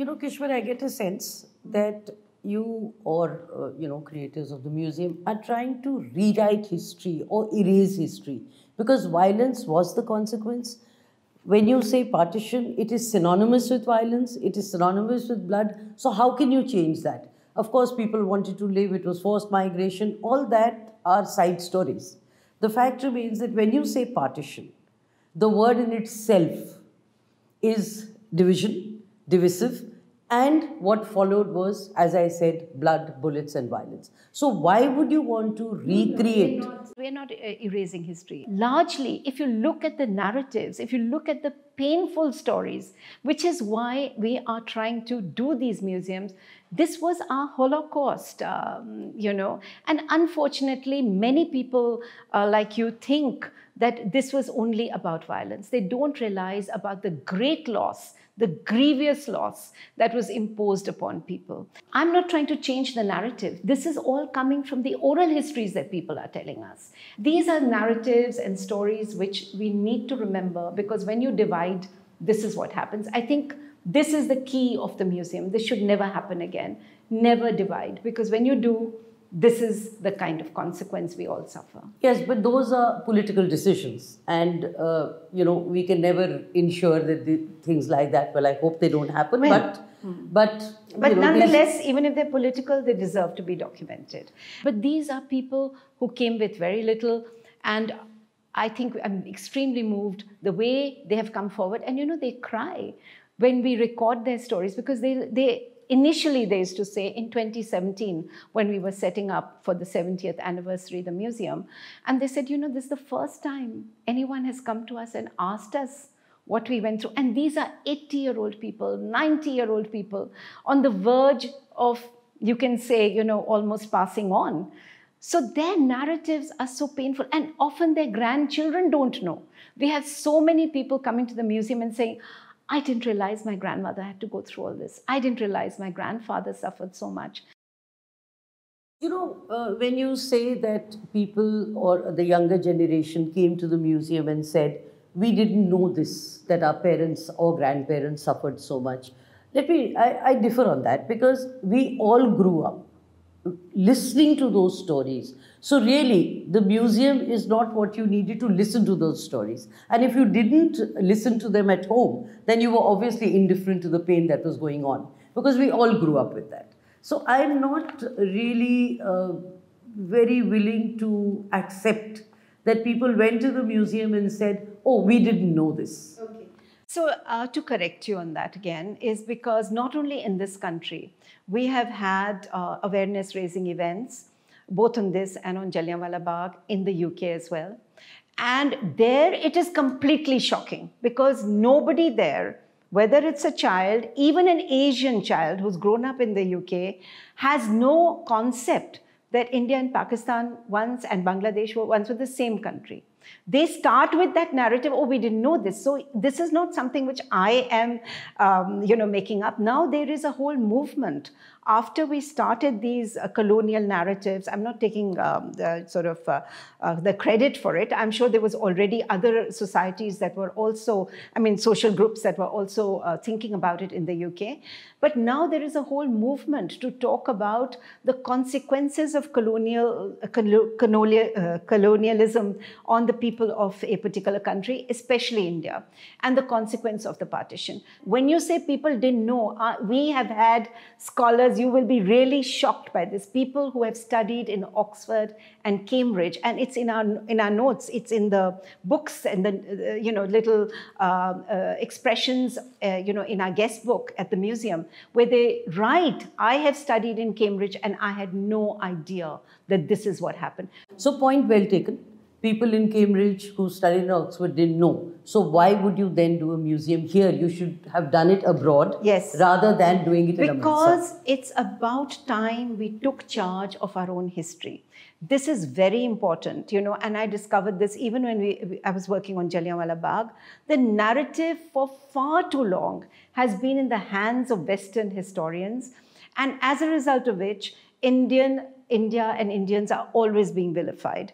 You know, Kishwar, I get a sense that you or, uh, you know, creators of the museum are trying to rewrite history or erase history because violence was the consequence. When you say partition, it is synonymous with violence, it is synonymous with blood. So, how can you change that? Of course, people wanted to live, it was forced migration, all that are side stories. The fact remains that when you say partition, the word in itself is division, divisive, and what followed was, as I said, blood, bullets, and violence. So, why would you want to recreate? We're not, we're not uh, erasing history. Largely, if you look at the narratives, if you look at the painful stories, which is why we are trying to do these museums. This was our Holocaust, um, you know, and unfortunately, many people uh, like you think that this was only about violence. They don't realize about the great loss, the grievous loss that was imposed upon people. I'm not trying to change the narrative. This is all coming from the oral histories that people are telling us. These are narratives and stories which we need to remember because when you divide this is what happens. I think this is the key of the museum. This should never happen again. Never divide, because when you do, this is the kind of consequence we all suffer. Yes, but those are political decisions, and uh, you know we can never ensure that the, things like that. Well, I hope they don't happen, well, but. Hmm. But, but know, nonetheless, these... even if they're political, they deserve to be documented. But these are people who came with very little and I think I'm extremely moved the way they have come forward. And you know, they cry when we record their stories because they, they initially they used to say in 2017 when we were setting up for the 70th anniversary the museum and they said you know this is the first time anyone has come to us and asked us what we went through and these are 80 year old people 90 year old people on the verge of you can say you know almost passing on so their narratives are so painful, and often their grandchildren don't know. We have so many people coming to the museum and saying, I didn't realize my grandmother had to go through all this. I didn't realize my grandfather suffered so much. You know, uh, when you say that people or the younger generation came to the museum and said, we didn't know this, that our parents or grandparents suffered so much. Let me, I, I differ on that because we all grew up listening to those stories. So really, the museum is not what you needed to listen to those stories. And if you didn't listen to them at home, then you were obviously indifferent to the pain that was going on because we all grew up with that. So I'm not really uh, very willing to accept that people went to the museum and said, oh, we didn't know this. Okay. So, uh, to correct you on that again, is because not only in this country, we have had uh, awareness raising events, both on this and on Jallianwala Bagh, in the UK as well. And there it is completely shocking because nobody there, whether it's a child, even an Asian child who's grown up in the UK, has no concept that India and Pakistan once and Bangladesh were once were the same country. They start with that narrative, oh, we didn't know this. So this is not something which I am, um, you know, making up. Now there is a whole movement after we started these uh, colonial narratives, I'm not taking um, the sort of uh, uh, the credit for it. I'm sure there was already other societies that were also, I mean, social groups that were also uh, thinking about it in the UK. But now there is a whole movement to talk about the consequences of colonial uh, uh, colonialism on the people of a particular country, especially India, and the consequence of the partition. When you say people didn't know, uh, we have had scholars, you will be really shocked by this, people who have studied in Oxford and Cambridge, and it's in our, in our notes, it's in the books and the, uh, you know, little uh, uh expressions, uh, you know, in our guest book at the museum, where they write, I have studied in Cambridge and I had no idea that this is what happened. So point well taken people in Cambridge who studied in Oxford didn't know. So why would you then do a museum here? You should have done it abroad yes. rather than doing it because in Because it's about time we took charge of our own history. This is very important, you know, and I discovered this even when we, I was working on Jallianwala Bagh. The narrative for far too long has been in the hands of Western historians and as a result of which, Indian, India and Indians are always being vilified.